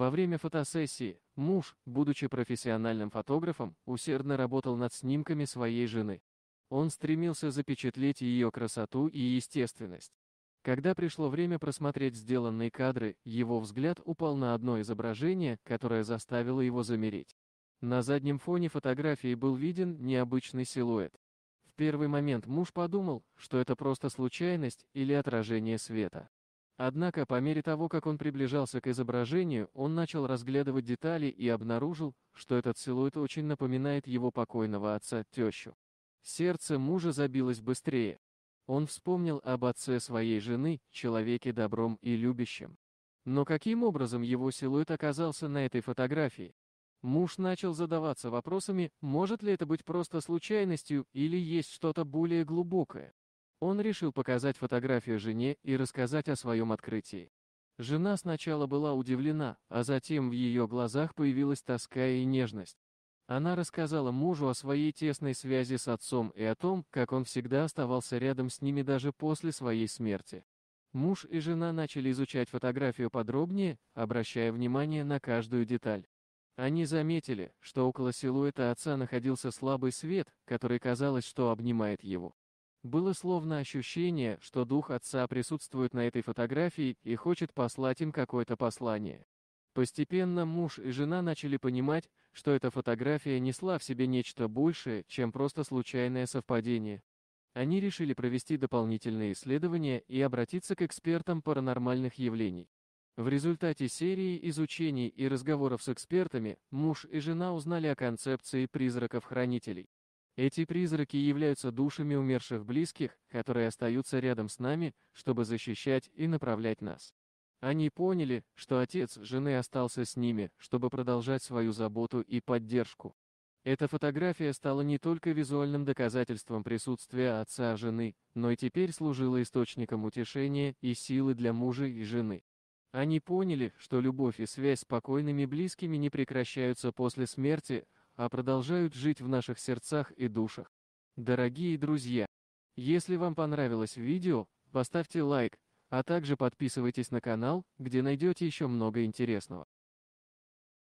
Во время фотосессии, муж, будучи профессиональным фотографом, усердно работал над снимками своей жены. Он стремился запечатлеть ее красоту и естественность. Когда пришло время просмотреть сделанные кадры, его взгляд упал на одно изображение, которое заставило его замереть. На заднем фоне фотографии был виден необычный силуэт. В первый момент муж подумал, что это просто случайность или отражение света. Однако по мере того, как он приближался к изображению, он начал разглядывать детали и обнаружил, что этот силуэт очень напоминает его покойного отца, тещу. Сердце мужа забилось быстрее. Он вспомнил об отце своей жены, человеке добром и любящем. Но каким образом его силуэт оказался на этой фотографии? Муж начал задаваться вопросами, может ли это быть просто случайностью или есть что-то более глубокое. Он решил показать фотографию жене и рассказать о своем открытии. Жена сначала была удивлена, а затем в ее глазах появилась тоска и нежность. Она рассказала мужу о своей тесной связи с отцом и о том, как он всегда оставался рядом с ними даже после своей смерти. Муж и жена начали изучать фотографию подробнее, обращая внимание на каждую деталь. Они заметили, что около силуэта отца находился слабый свет, который казалось, что обнимает его. Было словно ощущение, что дух отца присутствует на этой фотографии и хочет послать им какое-то послание. Постепенно муж и жена начали понимать, что эта фотография несла в себе нечто большее, чем просто случайное совпадение. Они решили провести дополнительные исследования и обратиться к экспертам паранормальных явлений. В результате серии изучений и разговоров с экспертами, муж и жена узнали о концепции призраков-хранителей. Эти призраки являются душами умерших близких, которые остаются рядом с нами, чтобы защищать и направлять нас. Они поняли, что отец жены остался с ними, чтобы продолжать свою заботу и поддержку. Эта фотография стала не только визуальным доказательством присутствия отца жены, но и теперь служила источником утешения и силы для мужа и жены. Они поняли, что любовь и связь с покойными близкими не прекращаются после смерти, а продолжают жить в наших сердцах и душах. Дорогие друзья, если вам понравилось видео, поставьте лайк, а также подписывайтесь на канал, где найдете еще много интересного.